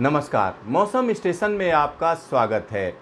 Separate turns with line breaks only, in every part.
नमस्कार मौसम स्टेशन में आपका स्वागत है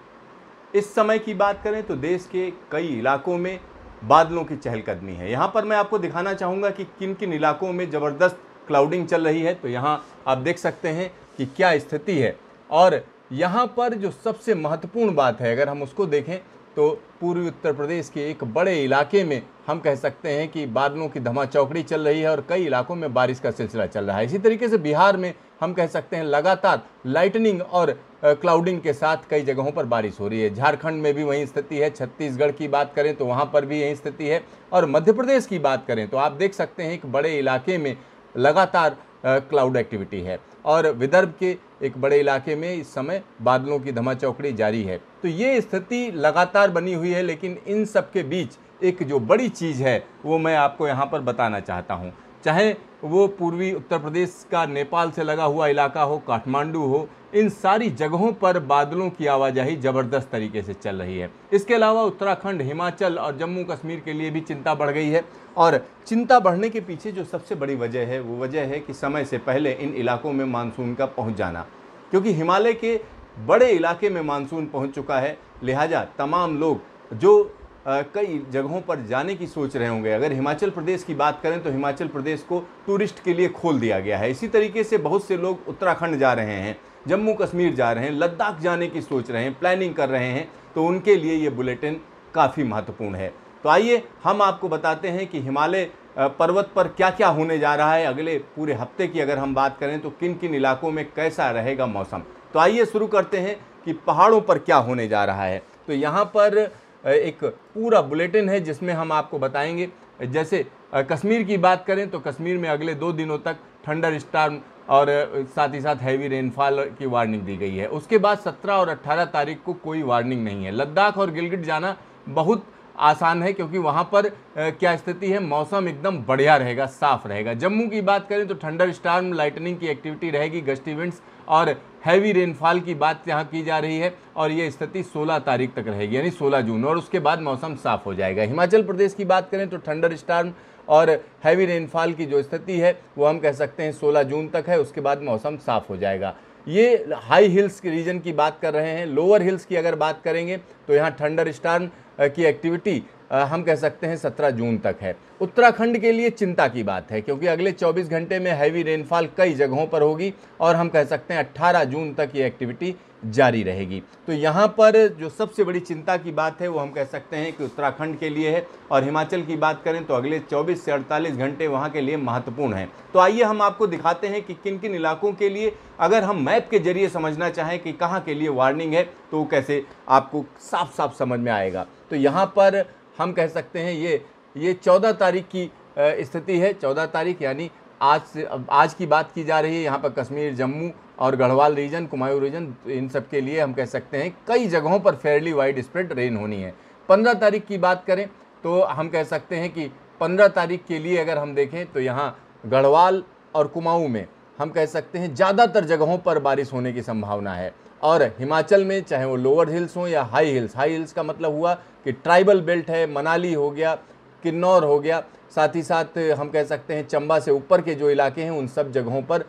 इस समय की बात करें तो देश के कई इलाकों में बादलों की चहलकदमी है यहाँ पर मैं आपको दिखाना चाहूँगा कि किन किन इलाकों में ज़बरदस्त क्लाउडिंग चल रही है तो यहाँ आप देख सकते हैं कि क्या स्थिति है और यहाँ पर जो सबसे महत्वपूर्ण बात है अगर हम उसको देखें तो पूर्वी उत्तर प्रदेश के एक बड़े इलाके में हम कह सकते हैं कि बादलों की धमा चौकड़ी चल रही है और कई इलाकों में बारिश का सिलसिला चल रहा है इसी तरीके से बिहार में हम कह सकते हैं लगातार लाइटनिंग और क्लाउडिंग के साथ कई जगहों पर बारिश हो रही है झारखंड में भी वहीं स्थिति है छत्तीसगढ़ की बात करें तो वहाँ पर भी यही स्थिति है और मध्य प्रदेश की बात करें तो आप देख सकते हैं एक बड़े इलाके में लगातार क्लाउड एक्टिविटी है और विदर्भ के एक बड़े इलाके में इस समय बादलों की धमाचौकड़ी जारी है तो ये स्थिति लगातार बनी हुई है लेकिन इन सब के बीच एक जो बड़ी चीज़ है वो मैं आपको यहाँ पर बताना चाहता हूँ चाहे वो पूर्वी उत्तर प्रदेश का नेपाल से लगा हुआ इलाका हो काठमांडू हो इन सारी जगहों पर बादलों की आवाजाही ज़बरदस्त तरीके से चल रही है इसके अलावा उत्तराखंड हिमाचल और जम्मू कश्मीर के लिए भी चिंता बढ़ गई है और चिंता बढ़ने के पीछे जो सबसे बड़ी वजह है वो वजह है कि समय से पहले इन इलाकों में मानसून का पहुँच जाना क्योंकि हिमालय के बड़े इलाके में मानसून पहुँच चुका है लिहाजा तमाम लोग जो कई जगहों पर जाने की सोच रहे होंगे अगर हिमाचल प्रदेश की बात करें तो हिमाचल प्रदेश को टूरिस्ट के लिए खोल दिया गया है इसी तरीके से बहुत से लोग उत्तराखंड जा रहे हैं जम्मू कश्मीर जा रहे हैं लद्दाख जाने की सोच रहे हैं प्लानिंग कर रहे हैं तो उनके लिए ये बुलेटिन काफ़ी महत्वपूर्ण है तो आइए हम आपको बताते हैं कि हिमालय पर्वत पर क्या क्या होने जा रहा है अगले पूरे हफ्ते की अगर हम बात करें तो किन किन इलाकों में कैसा रहेगा मौसम तो आइए शुरू करते हैं कि पहाड़ों पर क्या होने जा रहा है तो यहाँ पर एक पूरा बुलेटिन है जिसमें हम आपको बताएंगे जैसे कश्मीर की बात करें तो कश्मीर में अगले दो दिनों तक थंडर स्टार्म और साथ ही साथ हैवी रेनफॉल की वार्निंग दी गई है उसके बाद 17 और 18 तारीख को कोई वार्निंग नहीं है लद्दाख और गिलगिट जाना बहुत आसान है क्योंकि वहाँ पर क्या स्थिति है मौसम एकदम बढ़िया रहेगा साफ रहेगा जम्मू की बात करें तो ठंडर स्टार्म लाइटनिंग की एक्टिविटी रहेगी गश्ती विंड्स और हैवी रेनफॉल की बात यहाँ की जा रही है और ये स्थिति 16 तारीख तक रहेगी यानी 16 जून और उसके बाद मौसम साफ हो जाएगा हिमाचल प्रदेश की बात करें तो ठंडर स्टार्म और हैवी रेनफॉल की जो स्थिति है वो हम कह सकते हैं सोलह जून तक है उसके बाद मौसम साफ हो जाएगा ये हाई हिल्स के रीजन की बात कर रहे हैं लोअर हिल्स की अगर बात करेंगे तो यहाँ ठंडर स्टार्म की एक्टिविटी हम कह सकते हैं सत्रह जून तक है उत्तराखंड के लिए चिंता की बात है क्योंकि अगले चौबीस घंटे में हैवी रेनफॉल कई जगहों पर होगी और हम कह सकते हैं अट्ठारह जून तक ये एक्टिविटी जारी रहेगी तो यहाँ पर जो सबसे बड़ी चिंता की बात है वो हम कह सकते हैं कि उत्तराखंड के लिए है और हिमाचल की बात करें तो अगले 24 से 48 घंटे वहाँ के लिए महत्वपूर्ण हैं तो आइए हम आपको दिखाते हैं कि किन किन इलाकों के लिए अगर हम मैप के जरिए समझना चाहें कि कहाँ के लिए वार्निंग है तो कैसे आपको साफ साफ समझ में आएगा तो यहाँ पर हम कह सकते हैं ये ये चौदह तारीख की स्थिति है चौदह तारीख यानी आज से आज की बात की जा रही है यहाँ पर कश्मीर जम्मू और गढ़वाल रीजन कुमायूं रीजन इन सब के लिए हम कह सकते हैं कई जगहों पर फेयरली वाइड स्प्रेड रेन होनी है पंद्रह तारीख की बात करें तो हम कह सकते हैं कि पंद्रह तारीख के लिए अगर हम देखें तो यहाँ गढ़वाल और कुमाऊं में हम कह सकते हैं ज़्यादातर जगहों पर बारिश होने की संभावना है और हिमाचल में चाहे वो लोअर हिल्स हों या हाई हिल्स हाई हिल्स का मतलब हुआ कि ट्राइबल बेल्ट है मनाली हो गया किन्नौर हो गया साथ ही साथ हम कह सकते हैं चंबा से ऊपर के जो इलाके हैं उन सब जगहों पर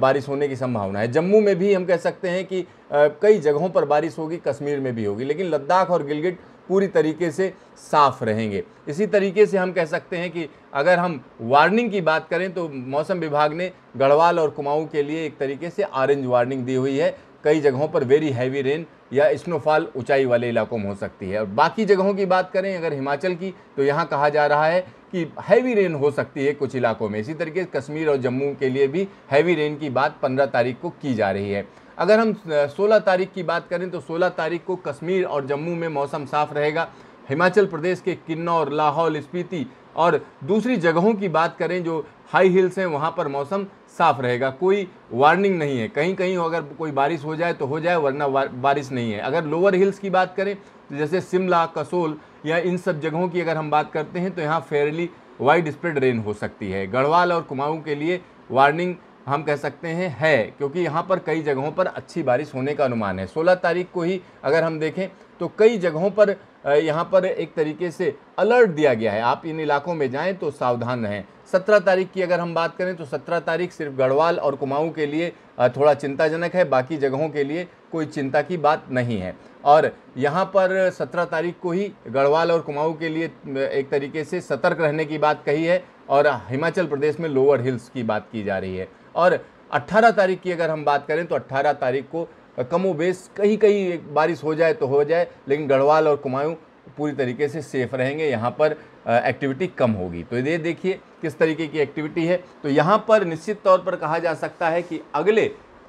बारिश होने की संभावना है जम्मू में भी हम कह सकते हैं कि कई जगहों पर बारिश होगी कश्मीर में भी होगी लेकिन लद्दाख और गिलगिट पूरी तरीके से साफ़ रहेंगे इसी तरीके से हम कह सकते हैं कि अगर हम वार्निंग की बात करें तो मौसम विभाग ने गढ़वाल और कुमाऊं के लिए एक तरीके से ऑरेंज वार्निंग दी हुई है कई जगहों पर वेरी हैवी रेन या स्नोफॉल ऊंचाई वाले इलाकों में हो सकती है और बाकी जगहों की बात करें अगर हिमाचल की तो यहाँ कहा जा रहा है कि हैवी रेन हो सकती है कुछ इलाकों में इसी तरीके से कश्मीर और जम्मू के लिए भी हैवी रेन की बात 15 तारीख को की जा रही है अगर हम 16 तारीख की बात करें तो 16 तारीख को कश्मीर और जम्मू में मौसम साफ रहेगा हिमाचल प्रदेश के किन्नौर लाहौल स्पीति और दूसरी जगहों की बात करें जो हाई हिल्स हैं वहाँ पर मौसम साफ़ रहेगा कोई वार्निंग नहीं है कहीं कहीं अगर कोई बारिश हो जाए तो हो जाए वरना बारिश नहीं है अगर लोअर हिल्स की बात करें तो जैसे शिमला कसोल या इन सब जगहों की अगर हम बात करते हैं तो यहाँ फेयरली वाइड स्प्रेड रेन हो सकती है गढ़वाल और कुमाऊँ के लिए वार्निंग हम कह सकते हैं है क्योंकि यहाँ पर कई जगहों पर अच्छी बारिश होने का अनुमान है 16 तारीख को ही अगर हम देखें तो कई जगहों पर यहाँ पर एक तरीके से अलर्ट दिया गया है आप इन इलाकों में जाएं तो सावधान रहें सत्रह तारीख की अगर हम बात करें तो सत्रह तारीख सिर्फ गढ़वाल और कुमाऊं के लिए थोड़ा चिंताजनक है बाकी जगहों के लिए कोई चिंता की बात नहीं है और यहाँ पर सत्रह तारीख को ही गढ़वाल और कुमाऊं के लिए एक तरीके से सतर्क रहने की बात कही है और हिमाचल प्रदेश में लोअर हिल्स की बात की जा रही है और 18 तारीख की अगर हम बात करें तो 18 तारीख को कमो बेस कहीं कहीं बारिश हो जाए तो हो जाए लेकिन गढ़वाल और कुमायूं पूरी तरीके से सेफ रहेंगे यहाँ पर एक्टिविटी कम होगी तो ये देखिए किस तरीके की एक्टिविटी है तो यहाँ पर निश्चित तौर पर कहा जा सकता है कि अगले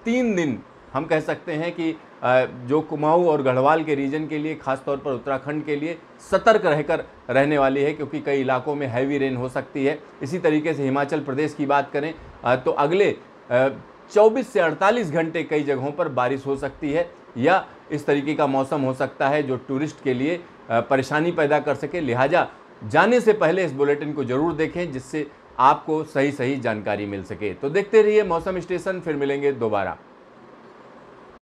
तीन दिन हम कह सकते हैं कि जो कुमाऊ और गढ़वाल के रीजन के लिए खासतौर पर उत्तराखंड के लिए सतर्क रहकर रहने वाली है क्योंकि कई इलाकों में हैवी रेन हो सकती है इसी तरीके से हिमाचल प्रदेश की बात करें तो अगले 24 से 48 घंटे कई जगहों पर बारिश हो सकती है या इस तरीके का मौसम हो सकता है जो टूरिस्ट के लिए परेशानी पैदा कर सके लिहाजा जाने से पहले इस बुलेटिन को ज़रूर देखें जिससे आपको सही सही जानकारी मिल सके तो देखते रहिए मौसम स्टेशन फिर मिलेंगे दोबारा